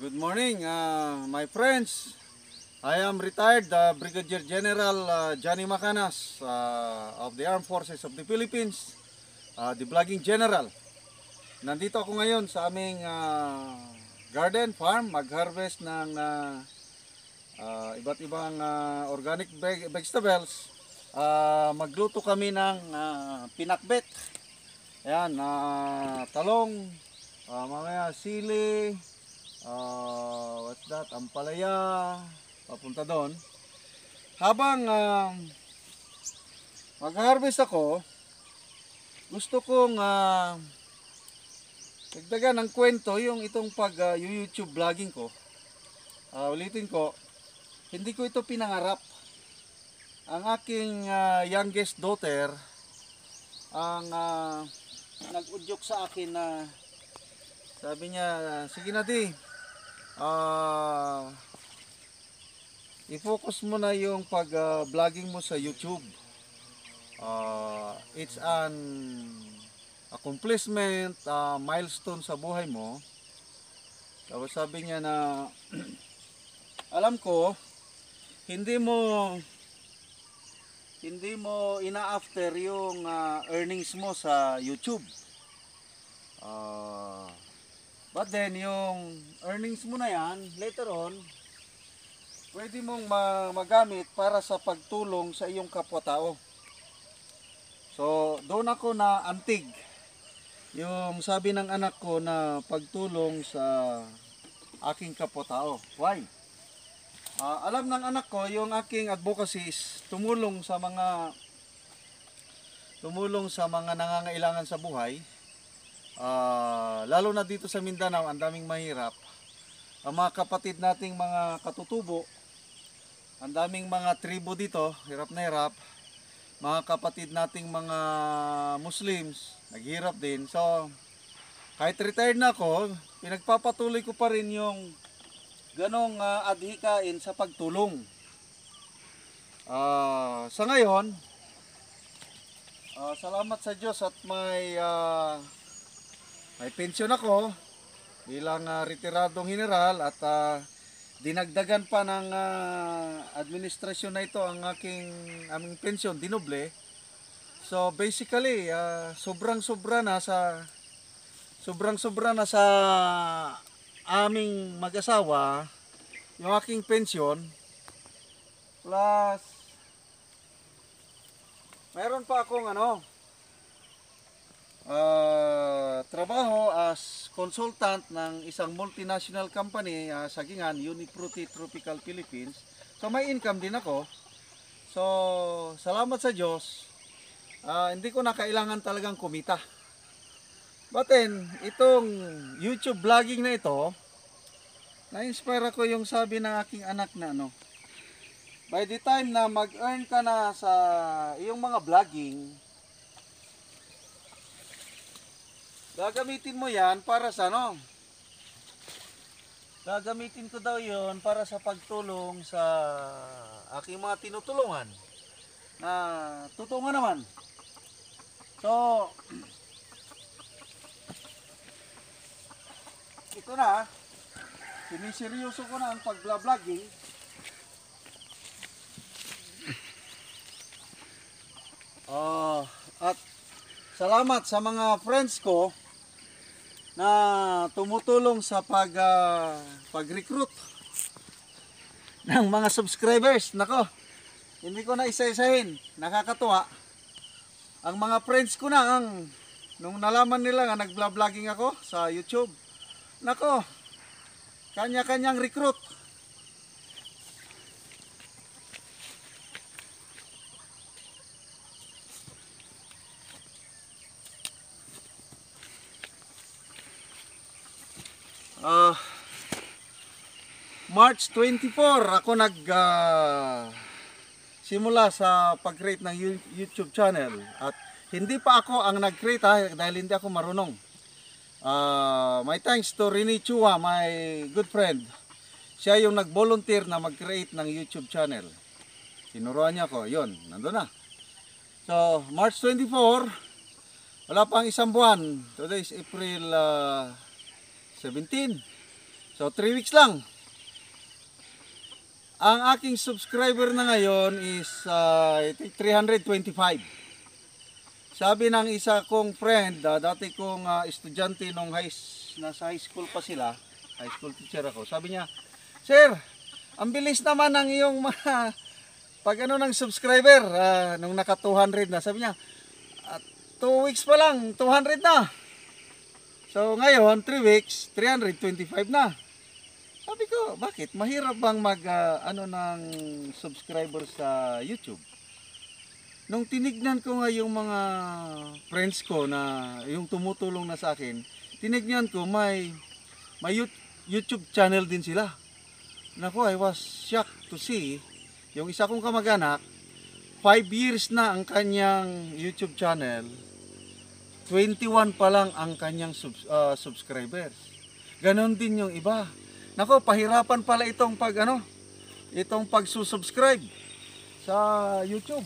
Good morning, uh, my friends. I am retired uh, Brigadier General uh, Johnny Macanas uh, of the Armed Forces of the Philippines, uh, the Blogging General. Nandito ako ngayon sa aming uh, garden farm, mag-harvest ng uh, uh, iba't ibang uh, organic vegetables. Uh, magluto kami ng uh, pinakbet. Ayan, uh, talong, uh, mamaya sili, uh, what's that, Ampalaya, papunta doon. Habang uh, mag-harvest ako, gusto kong uh, dagdagan ng kwento yung itong pag-YouTube ah, uh, vlogging ko. Uh, ulitin ko, hindi ko ito pinangarap. Ang aking uh, youngest daughter, ang uh, nag-udyok sa akin na uh, sabi niya, sige na di, uh, i-focus mo na yung pag-vlogging ah, uh, mo sa YouTube. Uh, it's an accomplishment, uh, milestone sa buhay mo. Tapos sabi niya na, alam ko, hindi mo hindi mo ina-after yung uh, earnings mo sa YouTube. Uh, But then, yung earnings mo na yan, later on, pwede mong magamit para sa pagtulong sa iyong kapwa-tao. So, doon ako na antig. Yung sabi ng anak ko na pagtulong sa aking kapwa-tao. Why? Uh, alam ng anak ko, yung aking advocacy is tumulong sa mga tumulong sa mga nangangailangan sa buhay uh, lalo na dito sa Mindanao, ang daming mahirap. Ang mga kapatid nating mga katutubo, ang daming mga tribo dito, hirap na hirap. Mga kapatid nating mga Muslims, naghirap din. So, kahit retired na ako, pinagpapatuloy ko pa rin yung ganong uh, adhikain sa pagtulong. Uh, sa ngayon, uh, salamat sa Diyos at may uh, may pensyon ako bilang uh, retiradong general at uh, dinagdagan pa ng uh, administrasyon na ito ang aking aming pensyon, dinoble. So basically, uh, sobrang sobra na sa sobrang sobra na sa aming mag-asawa yung aking pensyon plus meron pa akong ano uh, trabaho as consultant ng isang multinational company uh, sa Gingan, Uniproti Tropical Philippines. So may income din ako. So salamat sa Diyos, uh, hindi ko na kailangan talagang kumita. But then, itong YouTube vlogging na ito, na-inspire ako yung sabi ng aking anak na ano, by the time na mag-earn ka na sa iyong mga vlogging, Gagamitin mo yan para sa ano? Gagamitin ko daw yon para sa pagtulong sa aking mga tinutulungan na totoo nga naman. So, ito na, siniseryoso ko na ang pagblablogging. Oh, ah, uh, at salamat sa mga friends ko na tumutulong sa pag uh, pag-recruit ng mga subscribers. Nako, hindi ko na isa-isahin. Nakakatuwa. Ang mga friends ko na ang nung nalaman nila nga nagvlogging ako sa YouTube. Nako, kanya-kanyang recruit. March 24 ako nag uh, simula sa pag-create ng YouTube channel at hindi pa ako ang nag-create ha, ah, dahil hindi ako marunong. Uh, my thanks to Rini Chua, my good friend. Siya yung nag-volunteer na mag-create ng YouTube channel. Tinuruan niya ako, yon, nandoon na. So, March 24, wala pang isang buwan. Today is April uh, 17. So, 3 weeks lang. Ang aking subscriber na ngayon is uh, ah, 325. Sabi ng isa kong friend, uh, dati kong uh, estudyante nung high, nasa high school pa sila, high school teacher ako, sabi niya, Sir, ang bilis naman ng iyong mga pag ano ng subscriber uh, nung naka 200 na sabi niya 2 uh, weeks pa lang 200 na so ngayon 3 weeks 325 na sabi ko, bakit? Mahirap bang mag, uh, ano ng subscriber sa YouTube? Nung tinignan ko nga yung mga friends ko na yung tumutulong na sa akin, tinignan ko may may YouTube channel din sila. Nako, I was shocked to see yung isa kong kamag-anak, 5 years na ang kanyang YouTube channel, 21 pa lang ang kanyang sub, uh, ah, subscribers. Ganon din yung iba. Nako, pahirapan pala itong pag ano, itong pag-subscribe sa YouTube.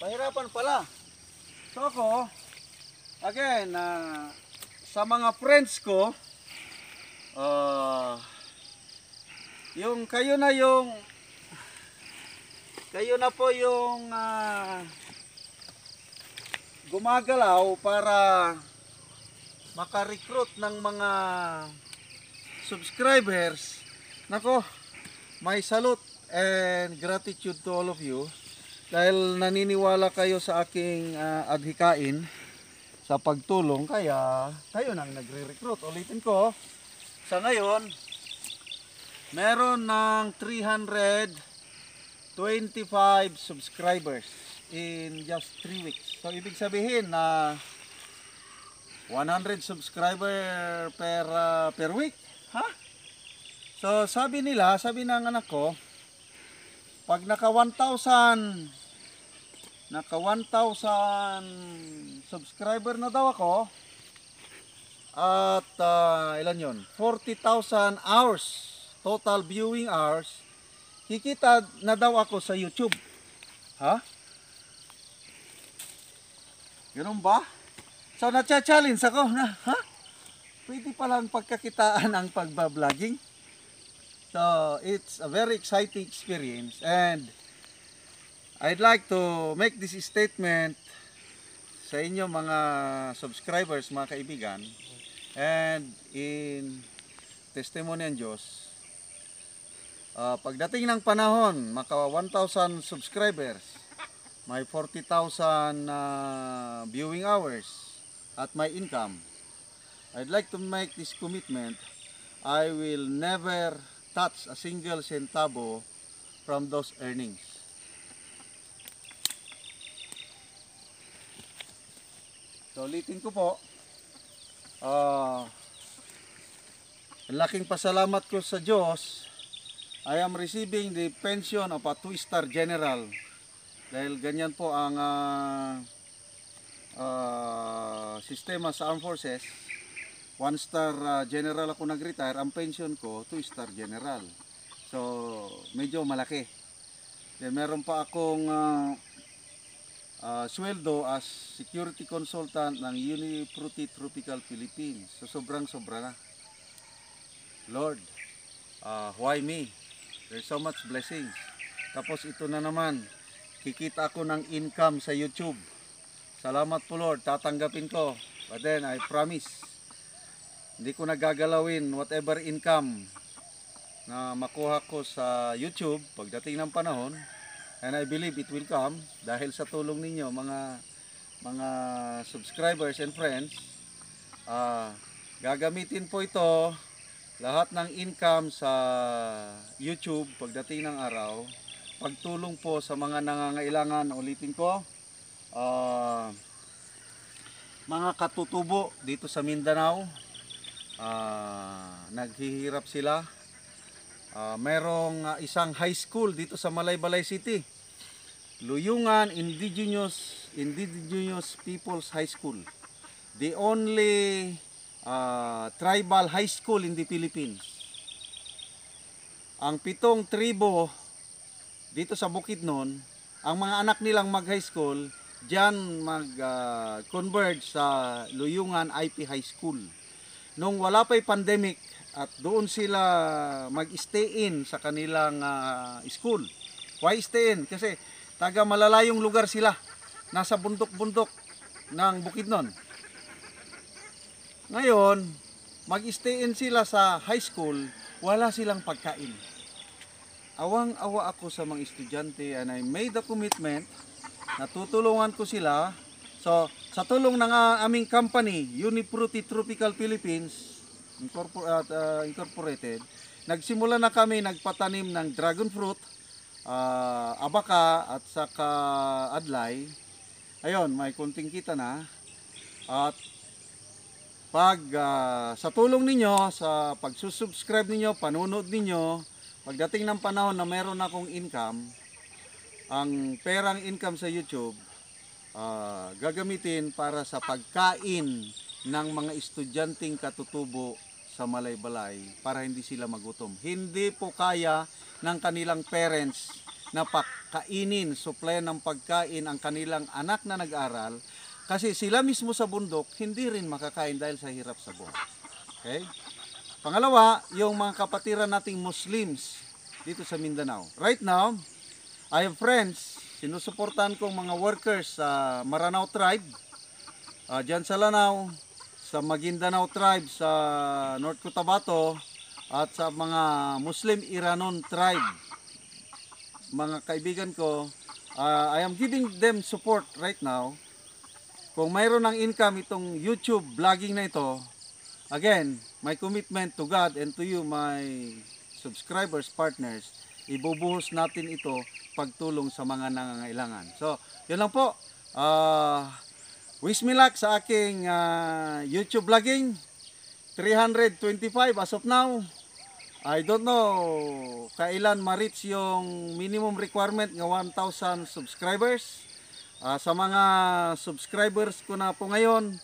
pahirapan pala. So ako, again, uh, sa mga friends ko, uh, yung kayo na yung kayo na po yung uh, gumagalaw para makarecruit ng mga subscribers. Nako, may salute and gratitude to all of you dahil naniniwala kayo sa aking uh, adhikain sa pagtulong kaya kayo nang nagre-recruit. Ulitin ko, sa ngayon, meron ng 325 subscribers in just 3 weeks. So ibig sabihin na uh, 100 subscriber per uh, per week, ha? So sabi nila, sabi ng anak ko, pag naka 1,000 naka 1,000 subscriber na daw ako at uh, ilan yon 40,000 hours total viewing hours kikita na daw ako sa YouTube ha Ganun ba? So natcha challenge ako na, ha? Pwede pala ang pagkakitaan ang pagbablogging. So it's a very exciting experience and I'd like to make this statement sa inyo mga subscribers, mga kaibigan. And in testimony ng Diyos, uh, pagdating ng panahon, maka 1,000 subscribers, may 40,000 uh, viewing hours at my income. I'd like to make this commitment. I will never touch a single centavo from those earnings. So, ulitin ko po. Uh, laking pasalamat ko sa Diyos. I am receiving the pension of a two-star general dahil ganyan po ang uh, uh, sistema sa armed forces. One star uh, general ako nag-retire, ang pension ko, two star general. So, medyo malaki. Then, meron pa akong uh, uh, sweldo as security consultant ng Unipruti Tropical Philippines. So sobrang sobra na. Lord, uh, why me? There's so much blessings. Tapos ito na naman, kikita ako ng income sa YouTube. Salamat po Lord, tatanggapin ko. But then I promise, hindi ko nagagalawin whatever income na makuha ko sa YouTube pagdating ng panahon. And I believe it will come dahil sa tulong ninyo mga mga subscribers and friends. Uh, gagamitin po ito lahat ng income sa YouTube pagdating ng araw pagtulong po sa mga nangangailangan. Ulitin ko, uh, mga katutubo dito sa Mindanao, uh, naghihirap sila. Uh, merong uh, isang high school dito sa Malaybalay City. Luyungan Indigenous Indigenous People's High School. The only uh, tribal high school in the Philippines. Ang pitong tribo dito sa bukid noon, ang mga anak nilang mag high ah, school, diyan mag-converge sa Luyungan IP High School. Nung wala pa'y pandemic at doon sila mag-stay in sa kanilang uh, school. Why stay in? Kasi taga malalayong lugar sila. Nasa bundok-bundok ng bukid noon. Ngayon, mag-stay in sila sa high school, wala silang pagkain awang-awa ako sa mga estudyante and I made a commitment na tutulungan ko sila. So, sa tulong ng uh, aming company, Unipruti Tropical Philippines Incorpor uh, Incorporated, nagsimula na kami nagpatanim ng dragon fruit, uh, abaka at saka adlay. Ayun, may kunting kita na. At pag uh, sa tulong ninyo, sa pagsusubscribe ninyo, panunod ninyo, Pagdating ng panahon na meron akong income, ang perang income sa YouTube, uh, gagamitin para sa pagkain ng mga estudyanteng katutubo sa Malaybalay para hindi sila magutom. Hindi po kaya ng kanilang parents na pakainin, supply ng pagkain ang kanilang anak na nag-aral kasi sila mismo sa bundok hindi rin makakain dahil sa hirap sa buhay. Okay? Pangalawa, yung mga kapatiran nating Muslims dito sa Mindanao. Right now, I have friends, sinusuportahan kong mga workers sa Maranao Tribe, uh, dyan sa Lanao, sa Maguindanao Tribe, sa North Cotabato, at sa mga Muslim Iranon Tribe. Mga kaibigan ko, uh, I am giving them support right now. Kung mayroon ng income itong YouTube vlogging na ito, Again, my commitment to God and to you, my subscribers, partners, ibubuhos natin ito pagtulong sa mga nangangailangan. So, yun lang po. Uh, wish me luck sa aking uh, YouTube vlogging. 325 as of now. I don't know kailan ma-reach yung minimum requirement ng 1,000 subscribers. Uh, sa mga subscribers ko na po ngayon,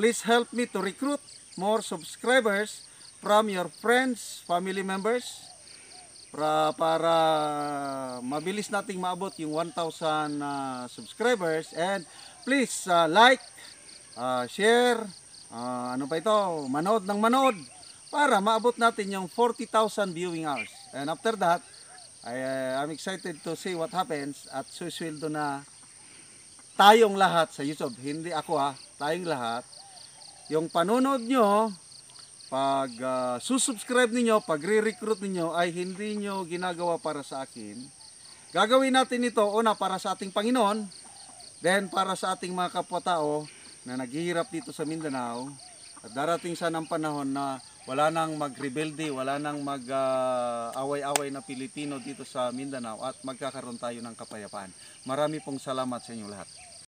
please help me to recruit more subscribers from your friends, family members para, para mabilis nating maabot yung 1,000 uh, ah, subscribers and please uh, like, uh, share, uh, ano pa ito, manood ng manood para maabot natin yung 40,000 viewing hours. And after that, I, uh, I'm excited to see what happens at susweldo na tayong lahat sa YouTube. Hindi ako ha, tayong lahat yung panonood nyo, pag uh, susubscribe ninyo, pag re-recruit ninyo, ay hindi nyo ginagawa para sa akin. Gagawin natin ito, una, para sa ating Panginoon, then para sa ating mga kapwa-tao na naghihirap dito sa Mindanao, at darating sana ang panahon na wala nang magrebelde, wala nang mag-away-away ah, uh, na Pilipino dito sa Mindanao at magkakaroon tayo ng kapayapaan. Marami pong salamat sa inyo lahat.